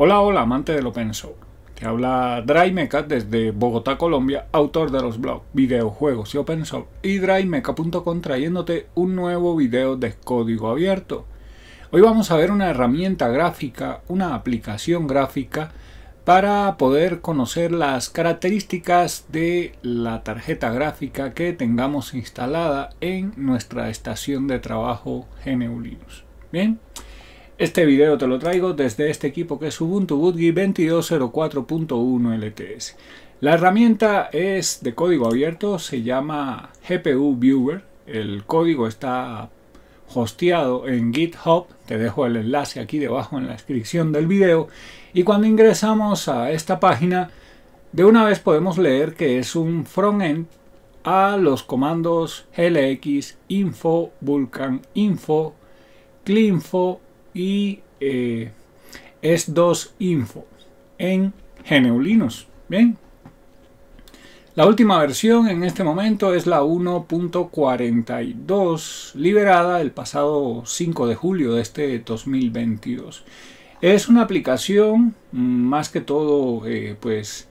Hola, hola, amante del Open Source. Te habla DryMeca desde Bogotá, Colombia, autor de los blogs, videojuegos y Open Source y DryMeca.com trayéndote un nuevo video de código abierto. Hoy vamos a ver una herramienta gráfica, una aplicación gráfica para poder conocer las características de la tarjeta gráfica que tengamos instalada en nuestra estación de trabajo GNU Linux. Bien, este video te lo traigo desde este equipo que es Ubuntu Budgie 2204.1 LTS. La herramienta es de código abierto, se llama GPU Viewer. El código está hosteado en GitHub, te dejo el enlace aquí debajo en la descripción del video. Y cuando ingresamos a esta página, de una vez podemos leer que es un frontend a los comandos LX, info, vulcan, info, clinfo, y eh, es 2 info en Geneulinos. Bien. La última versión en este momento es la 1.42, liberada el pasado 5 de julio de este 2022. Es una aplicación mm, más que todo eh, pues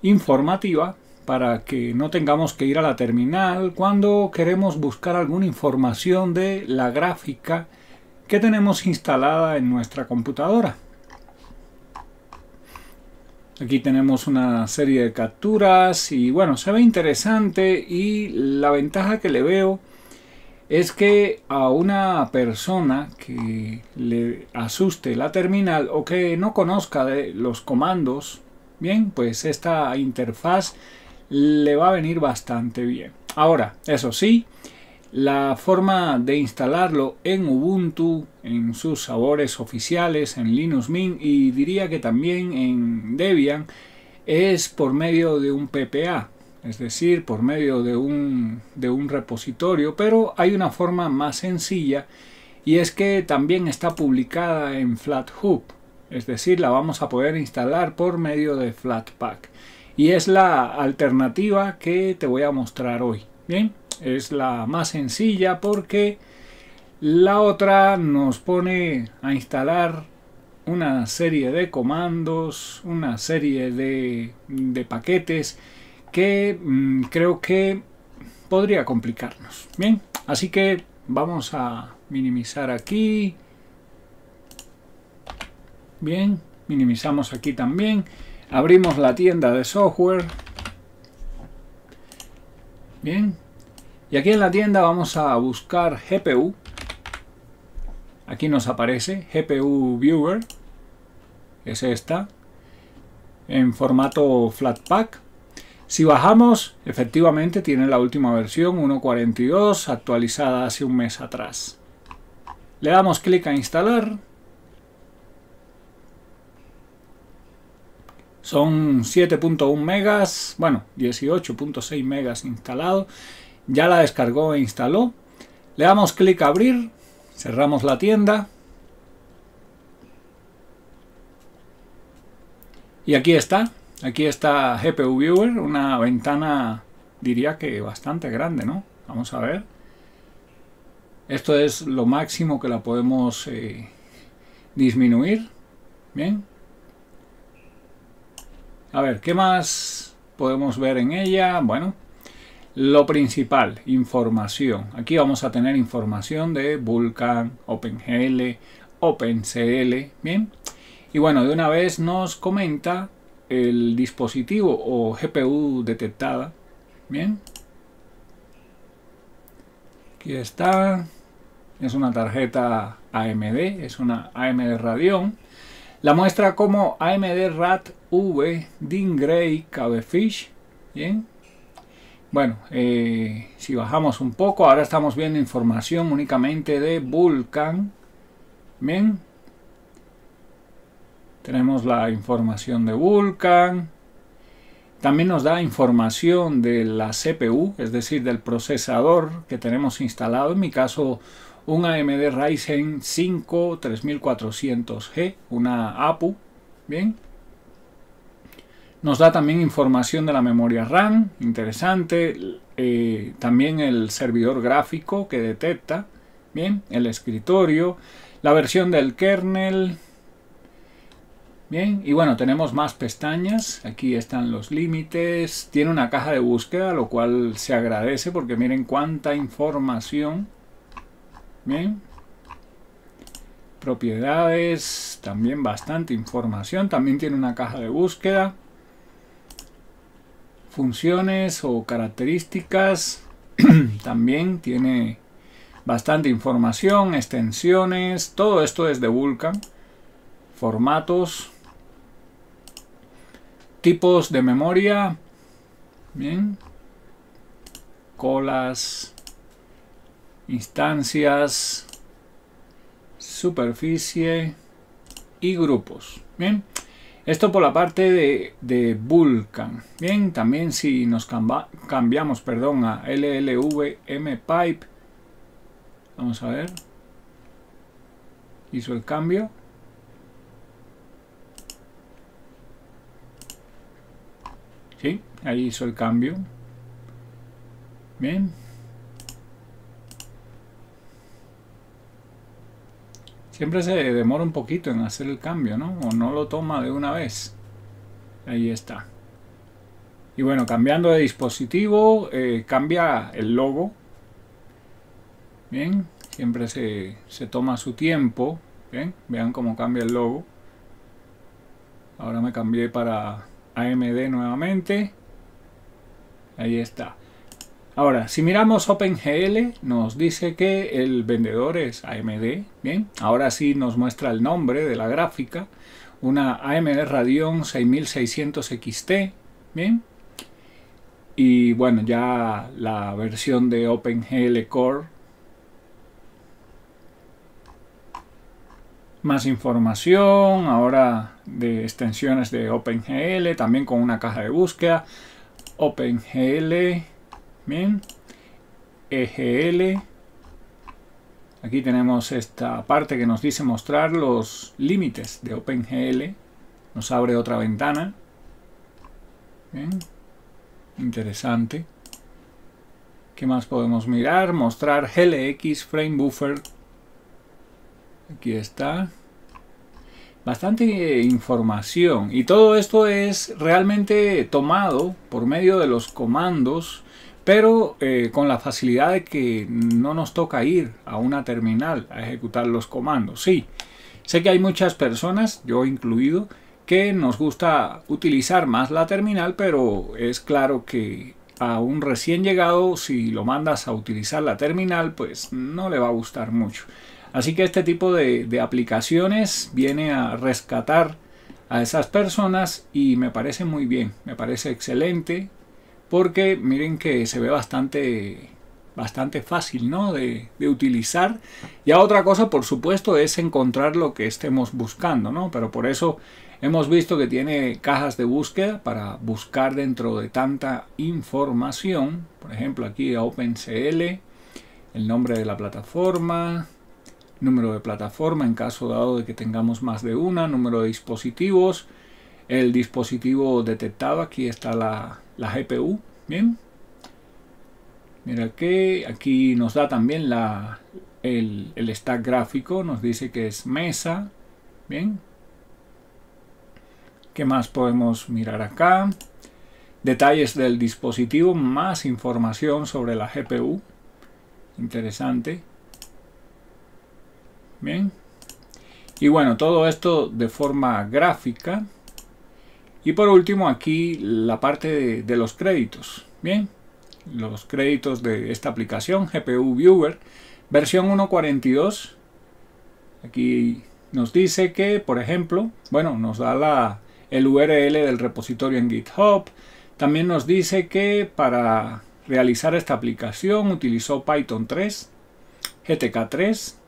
informativa para que no tengamos que ir a la terminal cuando queremos buscar alguna información de la gráfica que tenemos instalada en nuestra computadora. Aquí tenemos una serie de capturas y bueno, se ve interesante y la ventaja que le veo es que a una persona que le asuste la terminal o que no conozca de los comandos, bien, pues esta interfaz le va a venir bastante bien. Ahora, eso sí, la forma de instalarlo en Ubuntu, en sus sabores oficiales, en Linux Mint y diría que también en Debian es por medio de un PPA, es decir, por medio de un, repositorio, pero hay una forma más sencilla y es que también está publicada en FlatHub, es decir, la vamos a poder instalar por medio de Flatpak y es la alternativa que te voy a mostrar hoy. Bien es la más sencilla porque la otra nos pone a instalar una serie de comandos, una serie de, paquetes que mm, creo que podría complicarnos. Bien, así que vamos a minimizar aquí. Bien, minimizamos aquí también. Abrimos la tienda de software. Bien, y aquí en la tienda vamos a buscar GPU. Aquí nos aparece GPU Viewer. Es esta. En formato Flatpak. Si bajamos, efectivamente tiene la última versión 1.42 actualizada hace un mes atrás. Le damos clic a instalar. Son 7.1 megas, bueno, 18.6 megas instalado ya la descargó e instaló. Le damos clic a abrir, cerramos la tienda. Y aquí está, aquí está GPU Viewer, una ventana diría que bastante grande, ¿no? Vamos a ver. Esto es lo máximo que la podemos eh, disminuir. Bien. A ver, ¿qué más podemos ver en ella? Bueno, lo principal, información. Aquí vamos a tener información de Vulkan, OpenGL, OpenCL, ¿bien? Y bueno, de una vez nos comenta el dispositivo o GPU detectada, ¿bien? Aquí está, es una tarjeta AMD, es una AMD Radeon. La muestra como AMD RAT V Dingray Cabefish, ¿bien? Bueno, eh, si bajamos un poco, ahora estamos viendo información únicamente de Vulkan, Bien. Tenemos la información de Vulkan, También nos da información de la CPU, es decir, del procesador que tenemos instalado. En mi caso, un AMD Ryzen 5 3400G, una APU. Bien. Nos da también información de la memoria RAM, interesante. Eh, también el servidor gráfico que detecta, bien, el escritorio, la versión del kernel. Bien, y bueno, tenemos más pestañas, aquí están los límites, tiene una caja de búsqueda, lo cual se agradece porque miren cuánta información. Bien, propiedades, también bastante información, también tiene una caja de búsqueda funciones o características. También tiene bastante información, extensiones, todo esto es de Vulkan. Formatos, tipos de memoria, bien, colas, instancias, superficie y grupos, bien. Esto por la parte de, de Vulkan. Bien, también si nos cambiamos perdón, a LLVM Pipe. Vamos a ver. Hizo el cambio. Sí, ahí hizo el cambio. Bien. siempre se demora un poquito en hacer el cambio, ¿no? O no lo toma de una vez. Ahí está. Y bueno, cambiando de dispositivo, eh, cambia el logo. Bien, siempre se, se toma su tiempo. Bien, vean cómo cambia el logo. Ahora me cambié para AMD nuevamente. Ahí está. Ahora, si miramos OpenGL, nos dice que el vendedor es AMD. Bien, ahora sí nos muestra el nombre de la gráfica, una AMD Radeon 6600 XT. Bien, y bueno, ya la versión de OpenGL Core. Más información, ahora de extensiones de OpenGL, también con una caja de búsqueda. OpenGL Bien. EGL. Aquí tenemos esta parte que nos dice mostrar los límites de OpenGL. Nos abre otra ventana. Bien. Interesante. ¿Qué más podemos mirar? Mostrar GLX Frame Buffer. Aquí está. Bastante información. Y todo esto es realmente tomado por medio de los comandos pero eh, con la facilidad de que no nos toca ir a una terminal a ejecutar los comandos. Sí, sé que hay muchas personas, yo incluido, que nos gusta utilizar más la terminal, pero es claro que a un recién llegado, si lo mandas a utilizar la terminal, pues no le va a gustar mucho. Así que este tipo de aplicaciones viene a rescatar a esas personas y me parece muy bien, me parece excelente, porque miren que se ve bastante bastante fácil ¿no? de, utilizar. y otra cosa, por supuesto, es encontrar lo que estemos buscando, Pero por eso hemos visto que tiene cajas de búsqueda para buscar dentro de tanta información. Por ejemplo, aquí OpenCL, el nombre de la plataforma, número de plataforma en caso dado de que tengamos más de una, número de dispositivos, el dispositivo detectado, aquí está la, la GPU. Bien. Mira que aquí nos da también la, el, el stack gráfico. Nos dice que es mesa. Bien. ¿Qué más podemos mirar acá? Detalles del dispositivo, más información sobre la GPU. Interesante. Bien. Y bueno, todo esto de forma gráfica. Y por último aquí la parte de, los créditos. Bien, los créditos de esta aplicación GPU Viewer versión 1.42. Aquí nos dice que, por ejemplo, bueno, nos da la, el URL del repositorio en GitHub. También nos dice que para realizar esta aplicación utilizó Python 3, GTK 3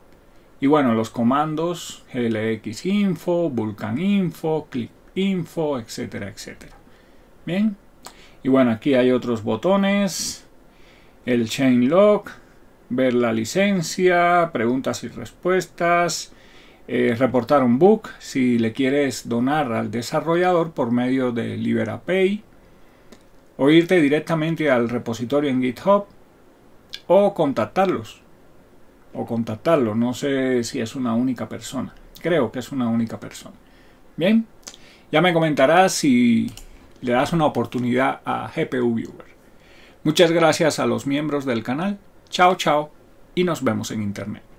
y bueno, los comandos glxinfo, vulcaninfo, clic info, etcétera, etcétera. Bien. Y bueno, aquí hay otros botones. El chain log, ver la licencia, preguntas y respuestas, eh, reportar un bug si le quieres donar al desarrollador por medio de LiberaPay, o irte directamente al repositorio en GitHub, o contactarlos, o contactarlo, no sé si es una única persona, creo que es una única persona. Bien, ya me comentarás si le das una oportunidad a GPU Viewer. Muchas gracias a los miembros del canal. Chao, chao y nos vemos en internet.